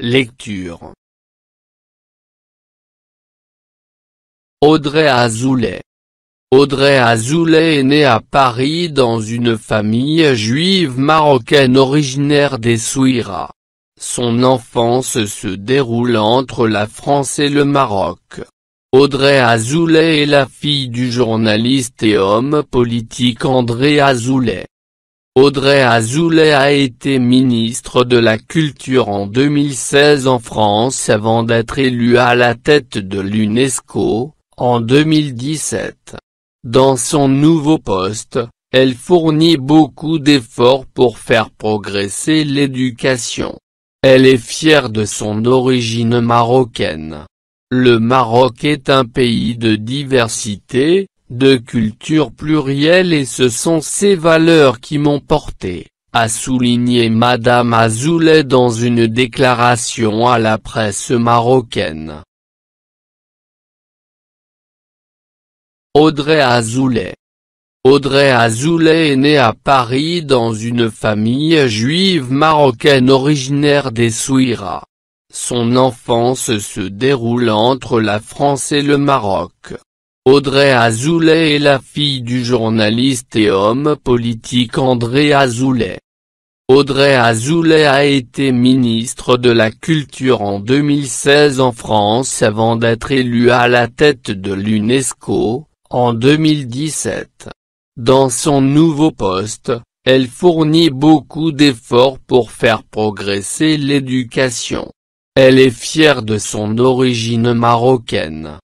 Lecture Audrey Azoulay Audrey Azoulay est née à Paris dans une famille juive marocaine originaire des Souira. Son enfance se déroule entre la France et le Maroc. Audrey Azoulay est la fille du journaliste et homme politique André Azoulay. Audrey Azoulay a été ministre de la Culture en 2016 en France avant d'être élue à la tête de l'UNESCO, en 2017. Dans son nouveau poste, elle fournit beaucoup d'efforts pour faire progresser l'éducation. Elle est fière de son origine marocaine. Le Maroc est un pays de diversité, de culture plurielle et ce sont ces valeurs qui m'ont porté, a souligné Madame Azoulay dans une déclaration à la presse marocaine. Audrey Azoulay Audrey Azoulay est née à Paris dans une famille juive marocaine originaire des Souira. Son enfance se déroule entre la France et le Maroc. Audrey Azoulay est la fille du journaliste et homme politique André Azoulay. Audrey Azoulay a été ministre de la Culture en 2016 en France avant d'être élue à la tête de l'UNESCO, en 2017. Dans son nouveau poste, elle fournit beaucoup d'efforts pour faire progresser l'éducation. Elle est fière de son origine marocaine.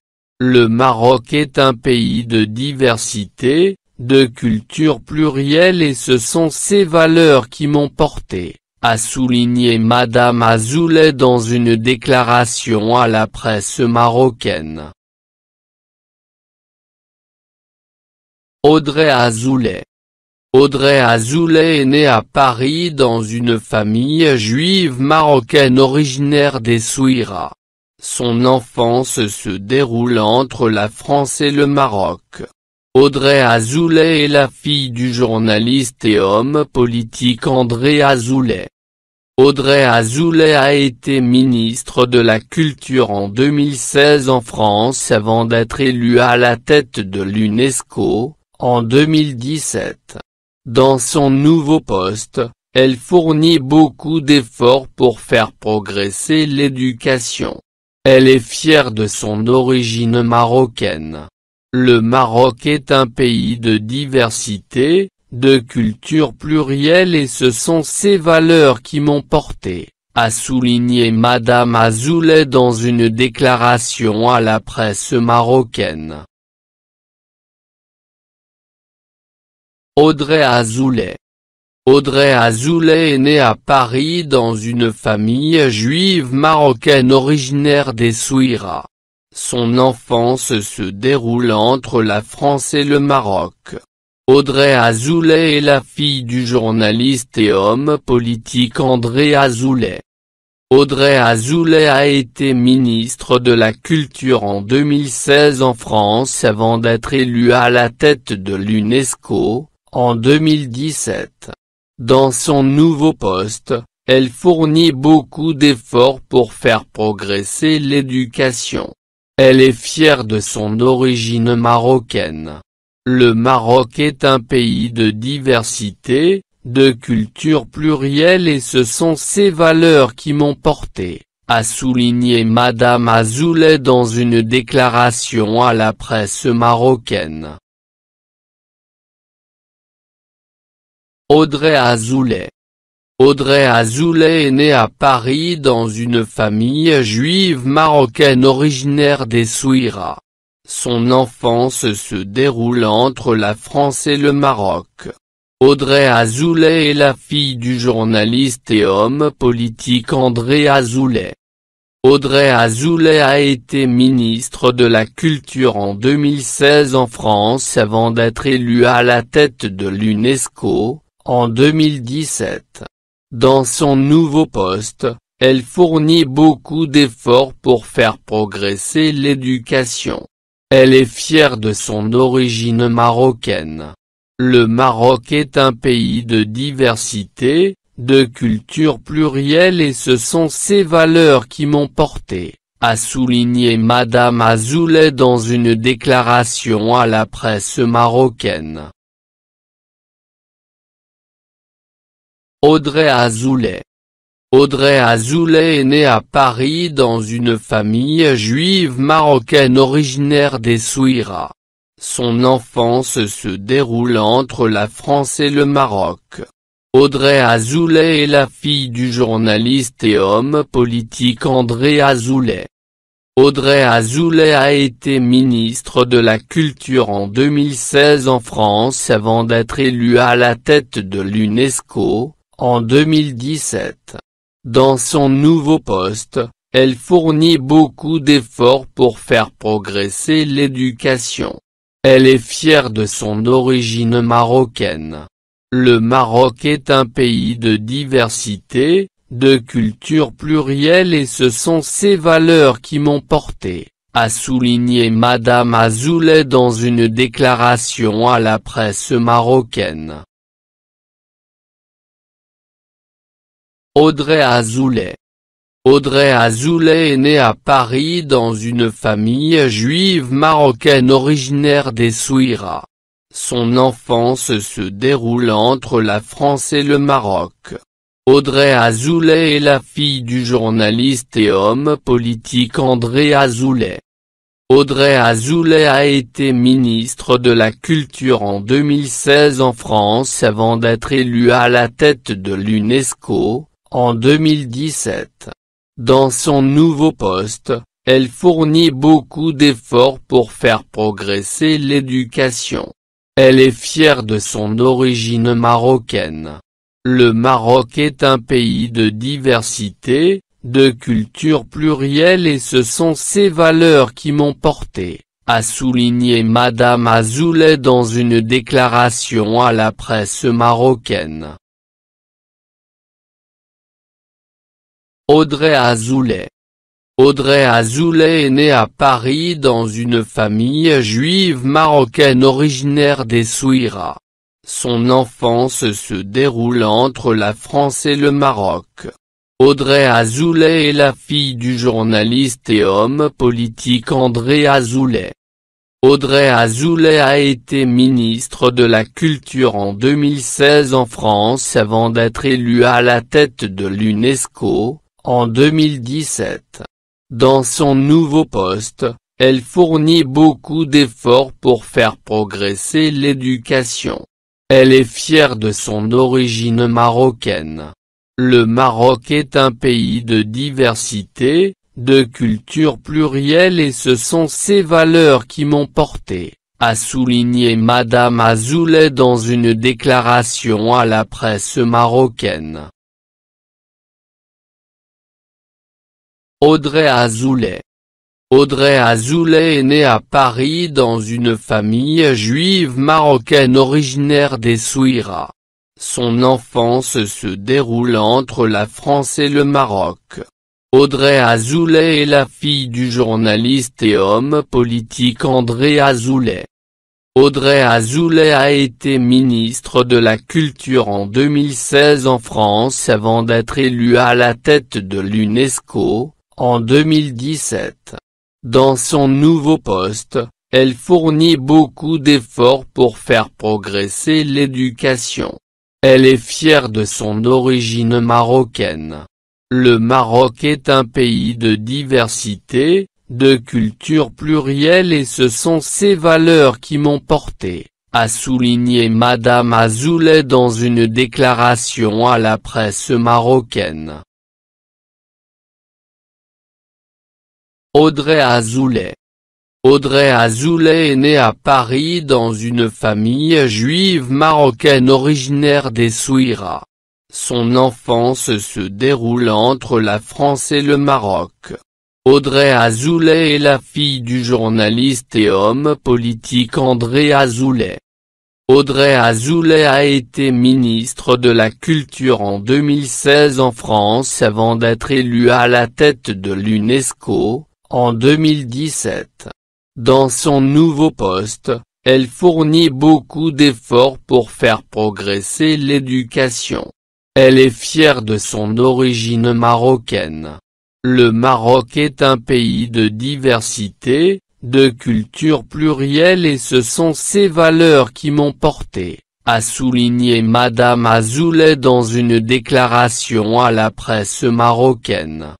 Le Maroc est un pays de diversité, de culture plurielle et ce sont ces valeurs qui m'ont porté, a souligné Madame Azoulay dans une déclaration à la presse marocaine. Audrey Azoulay Audrey Azoulay est née à Paris dans une famille juive marocaine originaire des Souira. Son enfance se déroule entre la France et le Maroc. Audrey Azoulay est la fille du journaliste et homme politique André Azoulay. Audrey Azoulay a été ministre de la Culture en 2016 en France avant d'être élue à la tête de l'UNESCO, en 2017. Dans son nouveau poste, elle fournit beaucoup d'efforts pour faire progresser l'éducation. Elle est fière de son origine marocaine. Le Maroc est un pays de diversité, de culture plurielle et ce sont ces valeurs qui m'ont porté, a souligné Madame Azoulay dans une déclaration à la presse marocaine. Audrey Azoulay Audrey Azoulay est née à Paris dans une famille juive marocaine originaire des Souira. Son enfance se déroule entre la France et le Maroc. Audrey Azoulay est la fille du journaliste et homme politique André Azoulay. Audrey Azoulay a été ministre de la Culture en 2016 en France avant d'être élue à la tête de l'UNESCO, en 2017. Dans son nouveau poste, elle fournit beaucoup d'efforts pour faire progresser l'éducation. Elle est fière de son origine marocaine. Le Maroc est un pays de diversité, de culture plurielle et ce sont ces valeurs qui m'ont porté, a souligné Madame Azoulay dans une déclaration à la presse marocaine. Audrey Azoulay. Audrey Azoulay est née à Paris dans une famille juive marocaine originaire des Souira. Son enfance se déroule entre la France et le Maroc. Audrey Azoulay est la fille du journaliste et homme politique André Azoulay. Audrey Azoulay a été ministre de la Culture en 2016 en France avant d'être élue à la tête de l'UNESCO, en 2017, dans son nouveau poste, elle fournit beaucoup d'efforts pour faire progresser l'éducation. Elle est fière de son origine marocaine. Le Maroc est un pays de diversité, de culture plurielle et ce sont ces valeurs qui m'ont porté, a souligné Madame Azoulay dans une déclaration à la presse marocaine. Audrey Azoulay. Audrey Azoulay est née à Paris dans une famille juive marocaine originaire des Souira. Son enfance se déroule entre la France et le Maroc. Audrey Azoulay est la fille du journaliste et homme politique André Azoulay. Audrey Azoulay a été ministre de la Culture en 2016 en France avant d'être élue à la tête de l'UNESCO, en 2017, dans son nouveau poste, elle fournit beaucoup d'efforts pour faire progresser l'éducation. Elle est fière de son origine marocaine. Le Maroc est un pays de diversité, de culture plurielle et ce sont ces valeurs qui m'ont porté, a souligné Madame Azoulay dans une déclaration à la presse marocaine. Audrey Azoulay. Audrey Azoulay est née à Paris dans une famille juive marocaine originaire des Souira. Son enfance se déroule entre la France et le Maroc. Audrey Azoulay est la fille du journaliste et homme politique André Azoulay. Audrey Azoulay a été ministre de la Culture en 2016 en France avant d'être élue à la tête de l'UNESCO, en 2017, dans son nouveau poste, elle fournit beaucoup d'efforts pour faire progresser l'éducation. Elle est fière de son origine marocaine. Le Maroc est un pays de diversité, de culture plurielle et ce sont ces valeurs qui m'ont porté, a souligné Madame Azoulay dans une déclaration à la presse marocaine. Audrey Azoulay. Audrey Azoulay est née à Paris dans une famille juive marocaine originaire des Souira. Son enfance se déroule entre la France et le Maroc. Audrey Azoulay est la fille du journaliste et homme politique André Azoulay. Audrey Azoulay a été ministre de la Culture en 2016 en France avant d'être élue à la tête de l'UNESCO, en 2017, dans son nouveau poste, elle fournit beaucoup d'efforts pour faire progresser l'éducation. Elle est fière de son origine marocaine. Le Maroc est un pays de diversité, de culture plurielle et ce sont ces valeurs qui m'ont porté, a souligné Madame Azoulay dans une déclaration à la presse marocaine. Audrey Azoulay. Audrey Azoulay est née à Paris dans une famille juive marocaine originaire des Souira. Son enfance se déroule entre la France et le Maroc. Audrey Azoulay est la fille du journaliste et homme politique André Azoulay. Audrey Azoulay a été ministre de la Culture en 2016 en France avant d'être élue à la tête de l'UNESCO, en 2017, dans son nouveau poste, elle fournit beaucoup d'efforts pour faire progresser l'éducation. Elle est fière de son origine marocaine. Le Maroc est un pays de diversité, de culture plurielle et ce sont ces valeurs qui m'ont porté, a souligné Madame Azoulay dans une déclaration à la presse marocaine. Audrey Azoulay. Audrey Azoulay est née à Paris dans une famille juive marocaine originaire des Souira. Son enfance se déroule entre la France et le Maroc. Audrey Azoulay est la fille du journaliste et homme politique André Azoulay. Audrey Azoulay a été ministre de la Culture en 2016 en France avant d'être élue à la tête de l'UNESCO, en 2017, dans son nouveau poste, elle fournit beaucoup d'efforts pour faire progresser l'éducation. Elle est fière de son origine marocaine. Le Maroc est un pays de diversité, de culture plurielle et ce sont ces valeurs qui m'ont porté, a souligné Madame Azoulay dans une déclaration à la presse marocaine.